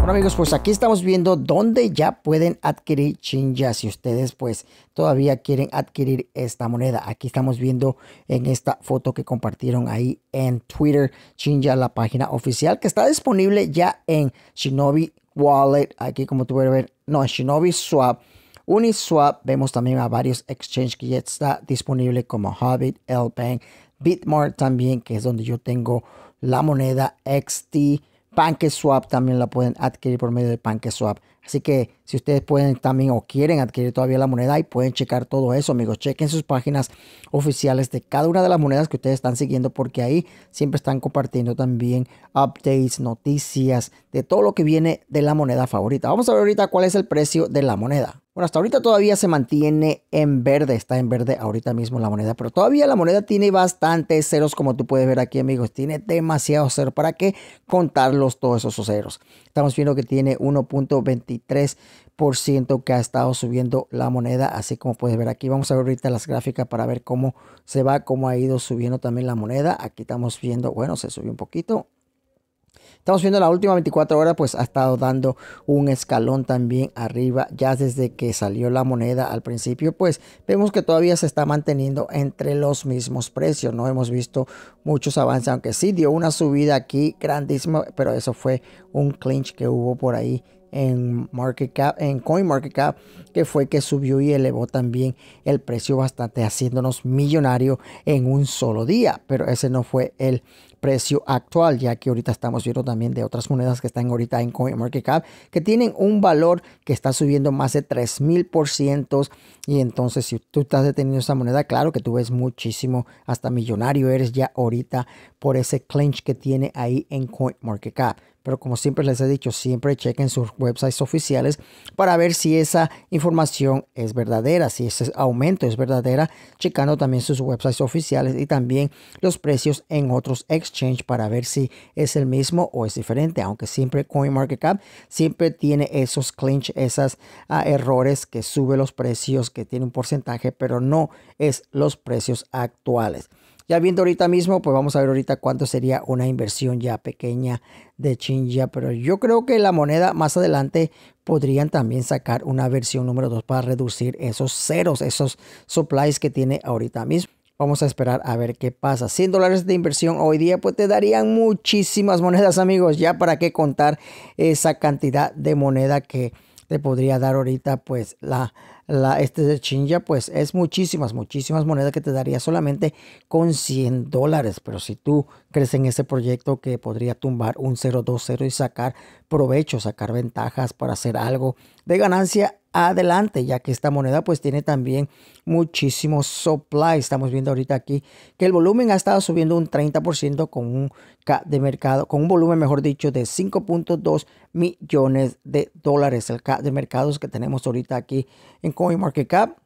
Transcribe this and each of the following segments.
Bueno amigos, pues aquí estamos viendo dónde ya pueden adquirir Chinja si ustedes pues todavía quieren adquirir esta moneda. Aquí estamos viendo en esta foto que compartieron ahí en Twitter Chinja, la página oficial que está disponible ya en Shinobi Wallet, aquí como tú puedes ver, no, Shinobi Swap. Uniswap, vemos también a varios exchanges que ya está disponible como Hobbit, L-Bank, Bitmart también, que es donde yo tengo la moneda XT, PancakeSwap también la pueden adquirir por medio de PancakeSwap. Así que si ustedes pueden también o quieren adquirir todavía la moneda y pueden checar todo eso, amigos, chequen sus páginas oficiales de cada una de las monedas que ustedes están siguiendo porque ahí siempre están compartiendo también updates, noticias de todo lo que viene de la moneda favorita. Vamos a ver ahorita cuál es el precio de la moneda. Bueno, hasta ahorita todavía se mantiene en verde, está en verde ahorita mismo la moneda, pero todavía la moneda tiene bastantes ceros, como tú puedes ver aquí, amigos. Tiene demasiados ceros. ¿Para qué contarlos todos esos ceros? Estamos viendo que tiene 1.23% que ha estado subiendo la moneda, así como puedes ver aquí. Vamos a ver ahorita las gráficas para ver cómo se va, cómo ha ido subiendo también la moneda. Aquí estamos viendo, bueno, se subió un poquito, Estamos viendo la última 24 horas, pues ha estado dando un escalón también arriba, ya desde que salió la moneda al principio, pues vemos que todavía se está manteniendo entre los mismos precios, no hemos visto muchos avances, aunque sí dio una subida aquí grandísima, pero eso fue un clinch que hubo por ahí en market en coin market cap, que fue que subió y elevó también el precio bastante, haciéndonos millonario en un solo día. Pero ese no fue el precio actual, ya que ahorita estamos viendo también de otras monedas que están ahorita en coin market cap, que tienen un valor que está subiendo más de 3000%. Y entonces, si tú estás deteniendo esa moneda, claro que tú ves muchísimo, hasta millonario eres ya ahorita por ese clinch que tiene ahí en coin market cap pero como siempre les he dicho, siempre chequen sus websites oficiales para ver si esa información es verdadera, si ese aumento es verdadera, checando también sus websites oficiales y también los precios en otros exchange para ver si es el mismo o es diferente, aunque siempre CoinMarketCap siempre tiene esos clinch, esos ah, errores que sube los precios, que tiene un porcentaje, pero no es los precios actuales. Ya viendo ahorita mismo, pues vamos a ver ahorita cuánto sería una inversión ya pequeña de Chinja, pero yo creo que la moneda más adelante podrían también sacar una versión número 2 para reducir esos ceros, esos supplies que tiene ahorita mismo. Vamos a esperar a ver qué pasa. 100 dólares de inversión hoy día, pues te darían muchísimas monedas, amigos. Ya para qué contar esa cantidad de moneda que te podría dar ahorita, pues la la, este de Chinja, pues es muchísimas, muchísimas monedas que te daría solamente con 100 dólares. Pero si tú crees en ese proyecto que podría tumbar un 020 y sacar provecho, sacar ventajas para hacer algo de ganancia, adelante, ya que esta moneda pues tiene también muchísimo supply. Estamos viendo ahorita aquí que el volumen ha estado subiendo un 30% con un de mercado, con un volumen mejor dicho de 5.2 millones de dólares. El K de mercados que tenemos ahorita aquí en cap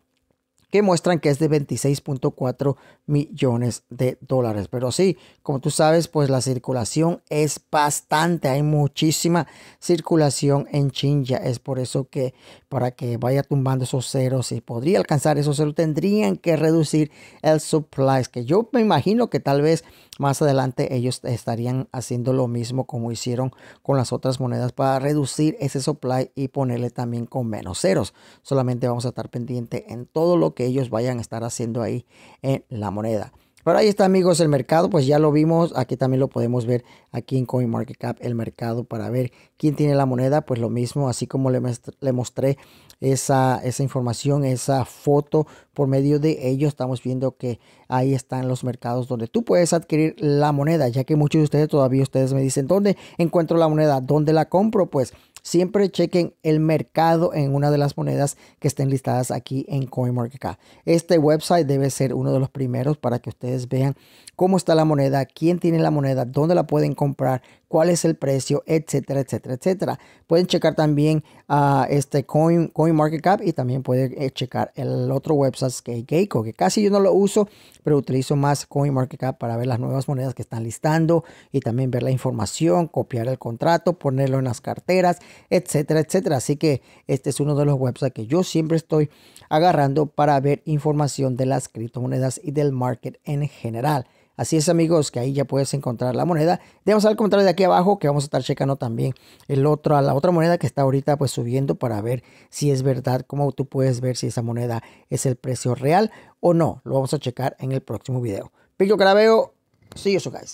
que muestran que es de 26.4 millones de dólares. Pero sí, como tú sabes, pues la circulación es bastante, hay muchísima circulación en Chinja. Es por eso que para que vaya tumbando esos ceros. y podría alcanzar esos ceros, tendrían que reducir el supply, que yo me imagino que tal vez más adelante ellos estarían haciendo lo mismo como hicieron con las otras monedas para reducir ese supply y ponerle también con menos ceros. Solamente vamos a estar pendiente en todo lo que ellos vayan a estar haciendo ahí en la moneda. Pero ahí está, amigos, el mercado, pues ya lo vimos, aquí también lo podemos ver aquí en CoinMarketCap, el mercado para ver quién tiene la moneda, pues lo mismo, así como le, mostré esa, esa, información, esa foto, por medio de ello estamos viendo que ahí están los mercados donde tú puedes adquirir la moneda, ya que muchos de ustedes todavía ustedes me dicen, ¿dónde encuentro la moneda? ¿Dónde la compro? Pues siempre chequen el mercado en una de las monedas que estén listadas aquí en CoinMarketCap. Este website debe ser uno de los primeros para que ustedes vean cómo está la moneda, quién tiene la moneda, dónde la pueden comprar, cuál es el precio, etcétera, etcétera, etcétera. Pueden checar también a ah, este Coin, Coin Market Cap y también pueden eh, checar el otro website que que casi yo no lo uso, pero utilizo más Coin Market Cap para ver las nuevas monedas que están listando y también ver la información, copiar el contrato, ponerlo en las carteras, etcétera, etcétera. Así que este es uno de los websites que yo siempre estoy agarrando para ver información de las criptomonedas y del market en general. Así es amigos, que ahí ya puedes encontrar la moneda. Debemos al comentario de aquí abajo que vamos a estar checando también el otro, a la otra moneda que está ahorita pues subiendo para ver si es verdad, como tú puedes ver si esa moneda es el precio real o no. Lo vamos a checar en el próximo video. pico Carabeo, see you guys.